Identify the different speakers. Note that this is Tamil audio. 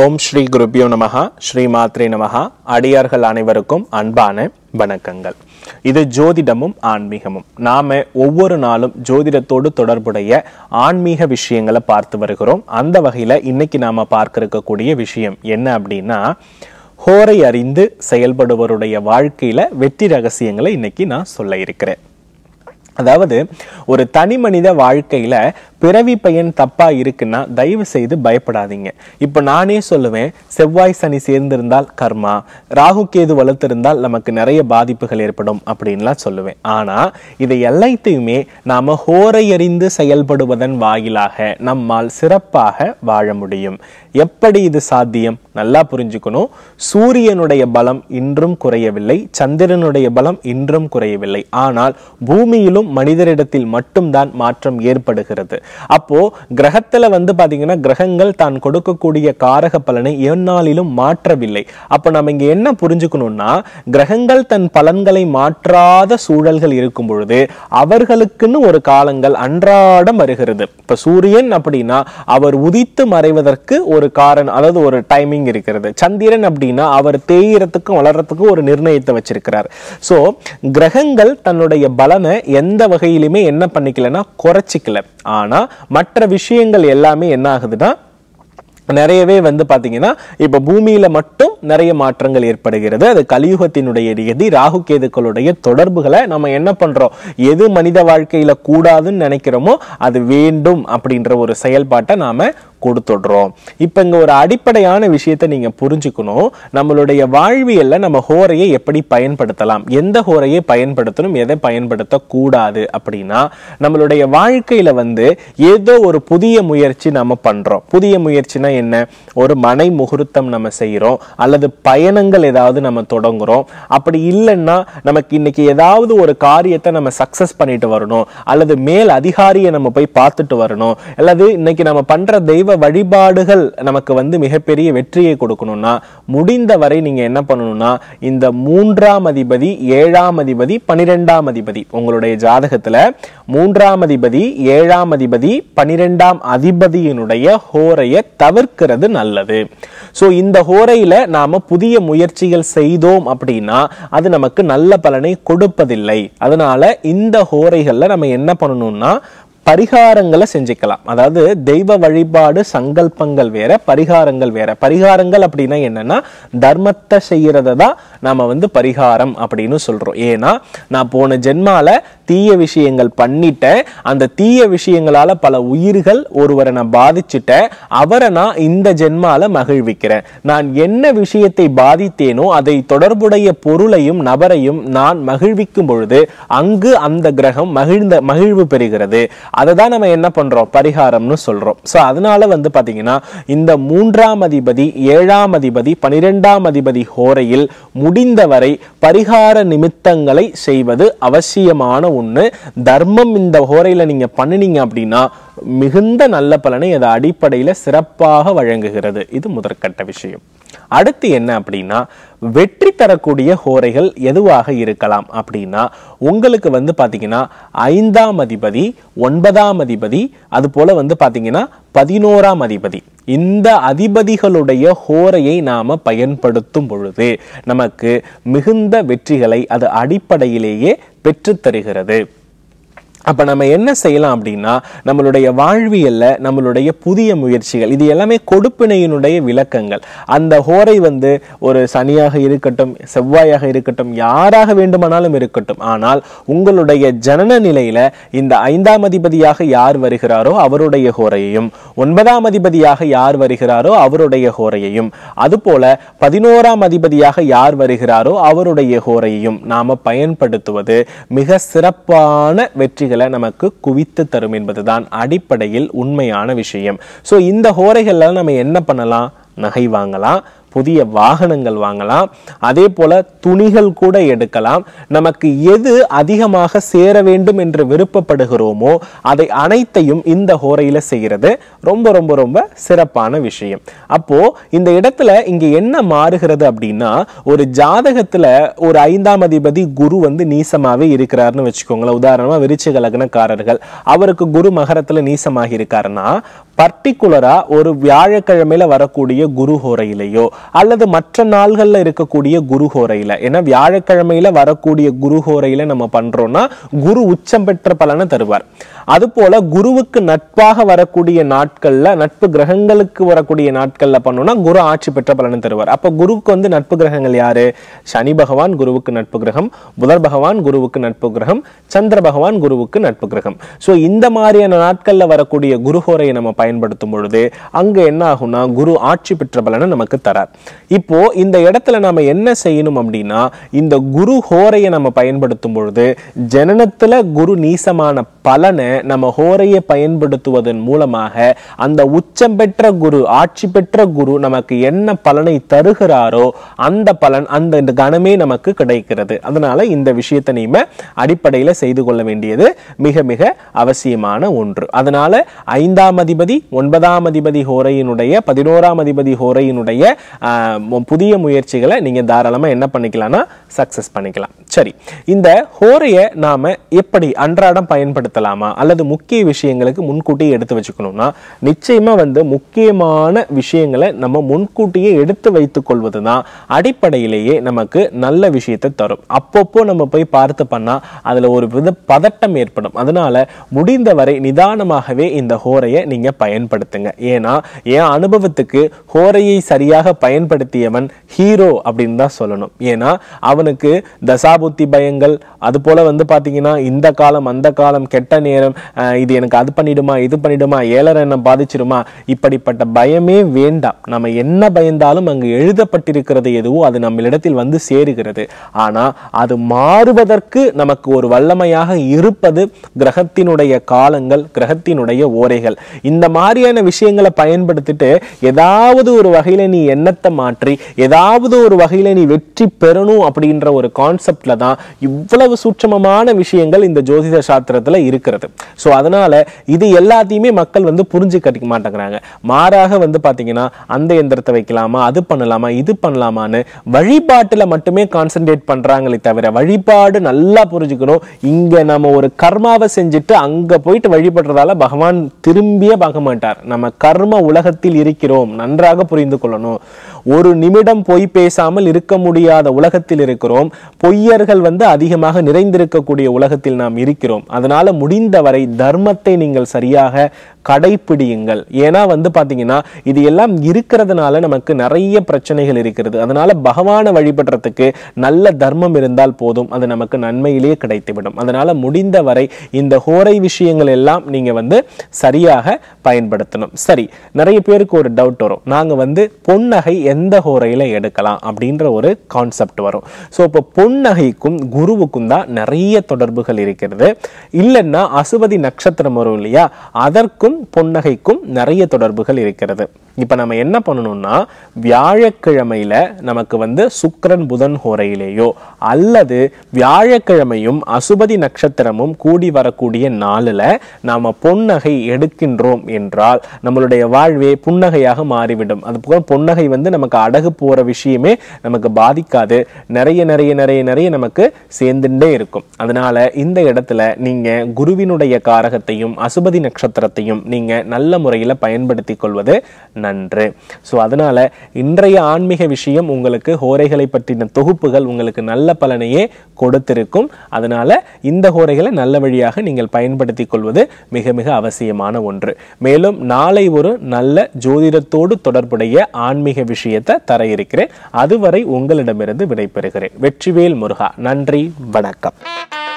Speaker 1: ஓம் ஸ்ரீ குருபியோ நமகா ஸ்ரீ மாத்ரே நமகா அடியார்கள் அனைவருக்கும் அன்பான வணக்கங்கள் இது ஜோதிடமும் ஆன்மீகமும் நாம ஒவ்வொரு நாளும் ஜோதிடத்தோடு தொடர்புடைய ஆன்மீக விஷயங்களை பார்த்து வருகிறோம் அந்த வகையில் இன்னைக்கு நாம பார்க்க இருக்கக்கூடிய விஷயம் என்ன அப்படின்னா ஹோரை அறிந்து செயல்படுவருடைய வாழ்க்கையில வெற்றி ரகசியங்களை இன்னைக்கு நான் சொல்ல இருக்கிறேன் அதாவது ஒரு தனி மனித வாழ்க்கையில பிறவி பையன் தப்பாக இருக்குன்னா தயவு செய்து பயப்படாதீங்க இப்ப நானே சொல்லுவேன் செவ்வாய் சனி சேர்ந்திருந்தால் கர்மா ராகு கேது வளர்த்திருந்தால் நமக்கு நிறைய பாதிப்புகள் ஏற்படும் அப்படின்லாம் சொல்லுவேன் ஆனா இதை எல்லாத்தையுமே நாம ஹோரையறிந்து செயல்படுவதன் வாயிலாக நம்மால் சிறப்பாக வாழ முடியும் எப்படி இது சாத்தியம் நல்லா புரிஞ்சுக்கணும் சூரியனுடைய பலம் இன்றும் குறையவில்லை சந்திரனுடைய பலம் இன்றும் குறையவில்லை ஆனால் பூமியிலும் வெறும் மனிதரிடத்தில் மட்டும்தான் மாற்றம் ஏற்படுகிறது அப்போ கிரகத்துல வந்து பாத்தீங்கன்னா கிரகங்கள் தான் கொடுக்கக்கூடிய காரக பலனை எந்நாளிலும் மாற்றவில்லை அப்போ நம்ம இங்க என்ன புரிஞ்சுக்கணும்னா கிரகங்கள் தன் பலன்களை மாற்றாத சூழல்கள் இருக்கும் பொழுது அவர்களுக்குன்னு ஒரு காலங்கள் அன்றாடம் வருகிறது இப்ப சூரியன் அப்படின்னா அவர் உதித்து மறைவதற்கு ஒரு காரணம் அதாவது ஒரு டைமிங் இருக்கிறது சந்திரன் அப்படின்னா அவர் தேயிறத்துக்கும் வளர்றதுக்கும் ஒரு நிர்ணயத்தை வச்சிருக்கிறார் ஸோ கிரகங்கள் தன்னுடைய பலனை எந்த எந்த வகையிலுமே என்ன பண்ணிக்கலன்னா குறைச்சிக்கல ஆனால் மற்ற விஷயங்கள் எல்லாமே என்ன ஆகுதுன்னா நிறையவே வந்து பார்த்தீங்கன்னா இப்போ பூமியில் மட்டும் நிறைய மாற்றங்கள் ஏற்படுகிறது அது கலியுகத்தினுடைய எதி ராகு கேதுக்களுடைய தொடர்புகளை நம்ம என்ன பண்ணுறோம் எது மனித வாழ்க்கையில் கூடாதுன்னு நினைக்கிறோமோ அது வேண்டும் அப்படின்ற ஒரு செயல்பாட்டை நாம் கொடுத்துடுறோம் இப்போ இங்கே ஒரு அடிப்படையான விஷயத்தை நீங்கள் புரிஞ்சுக்கணும் நம்மளுடைய வாழ்வியலில் நம்ம ஹோரையை எப்படி பயன்படுத்தலாம் எந்த ஹோரையை பயன்படுத்தணும் எதை பயன்படுத்தக்கூடாது அப்படின்னா நம்மளுடைய வாழ்க்கையில் வந்து ஏதோ ஒரு புதிய முயற்சி நம்ம பண்ணுறோம் புதிய முயற்சினா என்ன ஒரு மனை முகூர்த்தம் நம்ம செய்கிறோம் அல்லது பயணங்கள் ஏதாவது நம்ம தொடங்குகிறோம் அப்படி இல்லைன்னா நமக்கு இன்னைக்கு ஏதாவது ஒரு காரியத்தை நம்ம சக்ஸஸ் பண்ணிட்டு வரணும் அல்லது மேல் அதிகாரியை நம்ம போய் பார்த்துட்டு வரணும் அல்லது இன்னைக்கு நம்ம பண்ணுற தெய்வ வழிபாடுகள் நமக்கு வந்து மிகப்பெரிய வெற்றியை கொடுக்கணும்னா முடிந்த வரை நீங்க என்ன பண்ணணும்னா இந்த மூன்றாம் அதிபதி ஏழாம் அதிபதி பனிரெண்டாம் அதிபதி உங்களுடைய ஜாதகத்துல மூன்றாம் அதிபதி ஏழாம் அதிபதி பனிரெண்டாம் அதிபதியினுடைய ஹோரையை தவிர்க்கிறது நல்லது ஸோ இந்த ஹோரையில நாம புதிய முயற்சிகள் செய்தோம் அப்படின்னா அது நமக்கு நல்ல பலனை கொடுப்பதில்லை அதனால இந்த ஹோரைகளில் நம்ம என்ன பண்ணணும்னா பரிகாரங்களை செஞ்சுக்கலாம் அதாவது தெய்வ வழிபாடு சங்கல்பங்கள் வேற பரிகாரங்கள் வேற பரிகாரங்கள் அப்படின்னா என்னன்னா தர்மத்தை செய்யறத தான் நாம வந்து பரிகாரம் அப்படின்னு சொல்றோம் ஏன்னா நான் போன ஜென்மால தீய விஷயங்கள் பண்ணிட்டேன் அந்த தீய விஷயங்களால பல உயிர்கள் ஒருவரை நான் பாதிச்சுட்டேன் அவரை நான் இந்த ஜென்மால மகிழ்விக்கிறேன் நான் என்ன விஷயத்தை பாதித்தேனோ அதை தொடர்புடைய பொருளையும் நபரையும் நான் மகிழ்விக்கும் பொழுது அங்கு அந்த கிரகம் மகிழ்ந்த மகிழ்வு பெறுகிறது அதை தான் நம்ம என்ன பண்ணுறோம் பரிகாரம்னு சொல்கிறோம் ஸோ அதனால வந்து பார்த்தீங்கன்னா இந்த மூன்றாம் அதிபதி ஏழாம் அதிபதி பனிரெண்டாம் அதிபதி ஹோரையில் முடிந்தவரை பரிகார நிமித்தங்களை செய்வது அவசியமான ஒன்று தர்மம் இந்த ஹோரையில் நீங்கள் பண்ணினீங்க அப்படின்னா மிகுந்த நல்ல பலனை அது அடிப்படையில் சிறப்பாக வழங்குகிறது இது முதற்கட்ட விஷயம் அடுத்து என்ன அப்படின்னா வெற்றி தரக்கூடிய ஹோரைகள் எதுவாக இருக்கலாம் அப்படின்னா உங்களுக்கு வந்து பார்த்தீங்கன்னா ஐந்தாம் அதிபதி ஒன்பதாம் அதிபதி அது போல வந்து பார்த்தீங்கன்னா பதினோராம் அதிபதி இந்த அதிபதிகளுடைய ஹோரையை நாம் பயன்படுத்தும் பொழுது நமக்கு மிகுந்த வெற்றிகளை அது அடிப்படையிலேயே பெற்றுத்தருகிறது அப்போ நம்ம என்ன செய்யலாம் அப்படின்னா நம்மளுடைய வாழ்வியலில் நம்மளுடைய புதிய முயற்சிகள் இது எல்லாமே கொடுப்பினையினுடைய விளக்கங்கள் அந்த ஹோரை வந்து ஒரு சனியாக இருக்கட்டும் செவ்வாயாக இருக்கட்டும் யாராக வேண்டுமானாலும் இருக்கட்டும் ஆனால் உங்களுடைய ஜனன நிலையில் இந்த ஐந்தாம் அதிபதியாக யார் வருகிறாரோ அவருடைய ஹோரையையும் ஒன்பதாம் அதிபதியாக யார் வருகிறாரோ அவருடைய ஹோரையையும் அதுபோல பதினோராம் அதிபதியாக யார் வருகிறாரோ அவருடைய ஹோரையையும் நாம் பயன்படுத்துவது மிக சிறப்பான வெற்றி ஹோரைகளை நமக்கு குவித்து தரும் என்பதுதான் அடிப்படையில் உண்மையான விஷயம் ஸோ இந்த ஹோரைகளில் நம்ம என்ன பண்ணலாம் நகை வாங்கலாம் புதிய வாகனங்கள் வாங்கலாம் அதே போல துணிகள் கூட எடுக்கலாம் நமக்கு எது அதிகமாக சேர வேண்டும் என்று விருப்பப்படுகிறோமோ அதை அனைத்தையும் இந்த ஹோரையில் செய்கிறது ரொம்ப ரொம்ப ரொம்ப சிறப்பான விஷயம் அப்போது இந்த இடத்துல இங்கே என்ன மாறுகிறது அப்படின்னா ஒரு ஜாதகத்தில் ஒரு ஐந்தாம் அதிபதி குரு வந்து நீசமாகவே இருக்கிறாருன்னு வச்சுக்கோங்களேன் உதாரணமாக விருச்சிக லக்னக்காரர்கள் அவருக்கு குரு மகரத்தில் நீசமாக இருக்காருன்னா பர்டிகுலரா ஒரு வியாழக்கிழமையில வரக்கூடிய குரு ஹோரையிலையோ அல்லது மற்ற நாள்கள்ல இருக்கக்கூடிய குரு ஹோரையில ஏன்னா வியாழக்கிழமையில வரக்கூடிய குரு ஹோரையில நம்ம பண்றோம்னா குரு உச்சம் பெற்ற பலனை தருவார் அது போல குருவுக்கு நட்பாக வரக்கூடிய நாட்கள்ல நட்பு கிரகங்களுக்கு வரக்கூடிய நாட்களில் பண்ணோம்னா குரு ஆட்சி பெற்ற பலனை தருவார் அப்போ குருவுக்கு வந்து நட்பு கிரகங்கள் யாரு சனி பகவான் குருவுக்கு நட்பு கிரகம் புதர் பகவான் குருவுக்கு நட்பு கிரகம் சந்திர பகவான் குருவுக்கு நட்பு கிரகம் சோ இந்த மாதிரியான நாட்களில் வரக்கூடிய ஹோரையை நம்ம பயன் பயன்படுத்தும் பொழுது அங்கே என்ன ஆகும்னா குரு ஆட்சி பெற்ற பலனை நமக்கு தரார் இப்போ இந்த இடத்துல நாம என்ன செய்யணும் அப்படின்னா இந்த குரு ஹோரையை நம்ம பயன்படுத்தும் பொழுது குரு நீசமான பலனை நம்ம ஹோரையை பயன்படுத்துவதன் மூலமாக அந்த உச்சம் பெற்ற குரு ஆட்சி பெற்ற குரு நமக்கு என்ன பலனை தருகிறாரோ அந்த பலன் அந்த கணமே நமக்கு கிடைக்கிறது அதனால இந்த விஷயத்தை நீம அடிப்படையில் செய்து கொள்ள வேண்டியது மிக மிக அவசியமான ஒன்று அதனால ஐந்தாம் அதிபதி ஒன்பதாம் அதிபதி ஹோரையினுடைய பதினோராம் அதிபதி ஹோரையினுடைய புதிய முயற்சிகளை நீங்கள் தாராளமாக என்ன பண்ணிக்கலாம்னா சக்ஸஸ் பண்ணிக்கலாம் சரி இந்த ஹோரையை நாம் எப்படி அன்றாடம் பயன்படுத்தலாமா அல்லது முக்கிய விஷயங்களுக்கு முன்கூட்டியே எடுத்து வச்சுக்கணும்னா நிச்சயமாக வந்து முக்கியமான விஷயங்களை நம்ம முன்கூட்டியே எடுத்து வைத்து கொள்வது தான் அடிப்படையிலேயே நமக்கு நல்ல விஷயத்தை தரும் அப்பப்போ நம்ம போய் பார்த்து பண்ணா அதில் ஒரு வித பதட்டம் ஏற்படும் அதனால் முடிந்தவரை நிதானமாகவே இந்த ஹோரையை நீங்கள் பயன்படுத்துங்க ஏன்னா என் அனுபவத்துக்கு ஹோரையை சரியாக பயன்படுத்தியவன் ஹீரோ அப்படின்னு தான் சொல்லணும் ஏன்னா அவனுக்கு தசாபுத்தி பயங்கள் அதுபோல் வந்து பார்த்தீங்கன்னா இந்த காலம் அந்த காலம் கெட்ட நேரம் இது எனக்கு அது பண்ணிடுமா இது பண்ணிடுமா ஏழரை என்ன பாதிச்சிருமா இப்படிப்பட்ட பயமே வேண்டாம் நம்ம என்ன பயந்தாலும் அங்கு எழுதப்பட்டிருக்கிறது எதுவோ அது நம்மளிடத்தில் வந்து சேருகிறது ஆனால் அது மாறுவதற்கு நமக்கு ஒரு வல்லமையாக இருப்பது கிரகத்தினுடைய காலங்கள் கிரகத்தினுடைய ஓரைகள் இந்த மாதிரியான விஷயங்களை பயன்படுத்திட்டு ஏதாவது ஒரு வகையில் நீ எண்ணத்தை மாற்றி ஏதாவது ஒரு வகையில் நீ வெற்றி பெறணும் அப்படின்ற ஒரு கான்செப்டில் தான் இவ்வளவு இவ்வளவு சூட்சமமான விஷயங்கள் இந்த ஜோதிட சாஸ்திரத்தில் இருக்கிறது ஸோ அதனால இது எல்லாத்தையுமே மக்கள் வந்து புரிஞ்சு கட்டிக்க மாட்டேங்கிறாங்க மாறாக வந்து பார்த்தீங்கன்னா அந்த எந்திரத்தை வைக்கலாமா அது பண்ணலாமா இது பண்ணலாமான்னு வழிபாட்டில் மட்டுமே கான்சென்ட்ரேட் பண்ணுறாங்களே தவிர வழிபாடு நல்லா புரிஞ்சுக்கணும் இங்கே நம்ம ஒரு கர்மாவை செஞ்சுட்டு அங்கே போயிட்டு வழிபடுறதால பகவான் திரும்பியே பார்க்க மாட்டார் நம்ம கர்ம உலகத்தில் இருக்கிறோம் நன்றாக புரிந்து கொள்ளணும் ஒரு நிமிடம் பொய் பேசாமல் இருக்க முடியாத உலகத்தில் இருக்கிறோம் பொய்யர்கள் வந்து அதிகமாக நிறைந்திருக்கக்கூடிய உலகத்தில் நாம் இருக்கிறோம் அதனால முடிந்தவரை தர்மத்தை நீங்கள் சரியாக கடைப்பிடியுங்கள் ஏன்னா வந்து பார்த்தீங்கன்னா இது எல்லாம் இருக்கிறதுனால நமக்கு நிறைய பிரச்சனைகள் இருக்கிறது அதனால பகவானை வழிபடுறதுக்கு நல்ல தர்மம் இருந்தால் போதும் அது நமக்கு நன்மையிலேயே கிடைத்துவிடும் அதனால முடிந்தவரை இந்த ஹோரை விஷயங்கள் எல்லாம் நீங்கள் வந்து சரியாக பயன்படுத்தணும் சரி நிறைய பேருக்கு ஒரு டவுட் வரும் நாங்கள் வந்து பொன்னகை எந்த ஹோரையில் எடுக்கலாம் அப்படின்ற ஒரு கான்செப்ட் வரும் ஸோ இப்போ பொன்னகைக்கும் குருவுக்கும் தான் நிறைய தொடர்புகள் இருக்கிறது இல்லைன்னா அசுபதி நட்சத்திரம் வரும் இல்லையா அதற்கும் புன்னகைக்கும் நிறைய தொடர்புகள் இருக்கிறது இப்போ நம்ம என்ன பண்ணணும்னா வியாழக்கிழமையில் நமக்கு வந்து சுக்கரன் புதன் ஹோரையிலேயோ அல்லது வியாழக்கிழமையும் அசுபதி நட்சத்திரமும் கூடி வரக்கூடிய நாளில் நாம் பொன்னகை எடுக்கின்றோம் என்றால் நம்மளுடைய வாழ்வே புன்னகையாக மாறிவிடும் அது போக பொன்னகை வந்து நமக்கு அடகு போகிற விஷயமே நமக்கு பாதிக்காது நிறைய நிறைய நிறைய நிறைய நமக்கு சேர்ந்துட்டே இருக்கும் அதனால் இந்த இடத்துல நீங்கள் குருவினுடைய காரகத்தையும் அசுபதி நட்சத்திரத்தையும் நீங்கள் நல்ல முறையில் பயன்படுத்தி கொள்வது நன்று ஸோ அதனால் இன்றைய ஆன்மீக விஷயம் உங்களுக்கு ஹோரைகளை பற்றின தொகுப்புகள் உங்களுக்கு நல்ல பலனையே கொடுத்திருக்கும் அதனால் இந்த ஹோரைகளை நல்ல வழியாக நீங்கள் பயன்படுத்தி கொள்வது மிக மிக அவசியமான ஒன்று மேலும் நாளை ஒரு நல்ல ஜோதிடத்தோடு தொடர்புடைய ஆன்மீக விஷயத்தை தர இருக்கிறேன் அதுவரை உங்களிடமிருந்து விடைபெறுகிறேன் வெற்றிவேல் முருகா நன்றி வணக்கம்